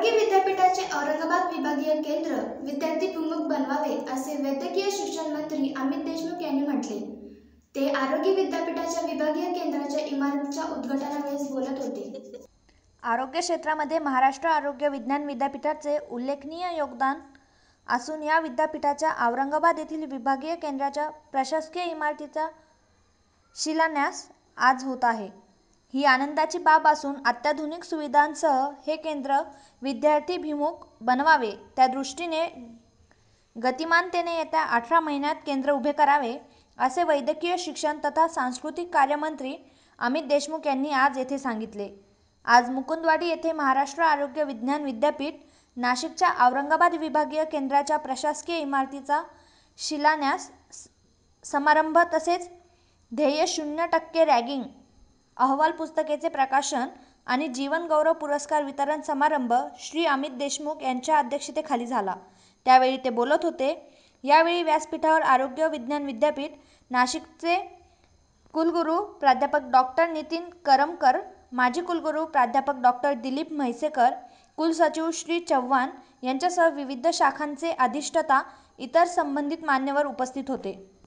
आरोग्य विद्यापीठाचे औरंगाबाद विभागीय केंद्र विद्यार्थी प्रमुख बनवावे असे वैद्यकीय शिक्षण मंत्री अमित देशमुख यांनी म्हटले ते आरोग्य विद्यापीठाच्या विभागीय केंद्राच्या इमारतीच्या उद्घाटनावेळेस बोलत होते आरोग्य क्षेत्रामध्ये महाराष्ट्र आरोग्य विज्ञान विद्यापीठाचे उल्लेखनीय योगदान असून या विद्यापीठाच्या औरंगाबाद येथील विभागीय केंद्राच्या प्रशासकीय इमारतीचा शिलान्यास आज होत आहे ही आनंदाची बाब असून अत्याधुनिक सुविधांसह हे केंद्र विद्यार्थीभिमुख बनवावे. त्यादृष्टीने गतिमानतेने येत्या अठरा महिन्यात केंद्र उभे करावे, असे वैद्यकीय शिक्षण तथा सांस्कृतिक कार्यमंत्री अमित देशमुख यांनी आज येथे सांगितले. आज मुकुंदवाडी येथे महाराष्ट्र आरोग्य विज्ञान विद्यापीठ, नाशिकच्या औरंगाबाद विभागीय केंद्राच्या प्रशासकीय इमारतीचा शिलान्यास समारंभ तसेच ध्येय शून्य टक्के रॅगिंग अहवाल पुस्तकेचे प्रकाशन आणि जीवनगौरव पुरस्कार वितरण समारंभ श्री अमित देशमुख यांच्या अध्यक्षतेखाली झाला त्यावेळी ते बोलत होते यावेळी व्यासपीठावर आरोग्य विज्ञान विद्यापीठ नाशिकचे कुलगुरू प्राध्यापक डॉक्टर नितीन करमकर माजी कुलगुरू प्राध्यापक डॉक्टर दिलीप म्हैसेकर कुलसचिव श्री चव्हाण यांच्यासह विविध शाखांचे अधिष्ठता इतर संबंधित मान्यवर उपस्थित होते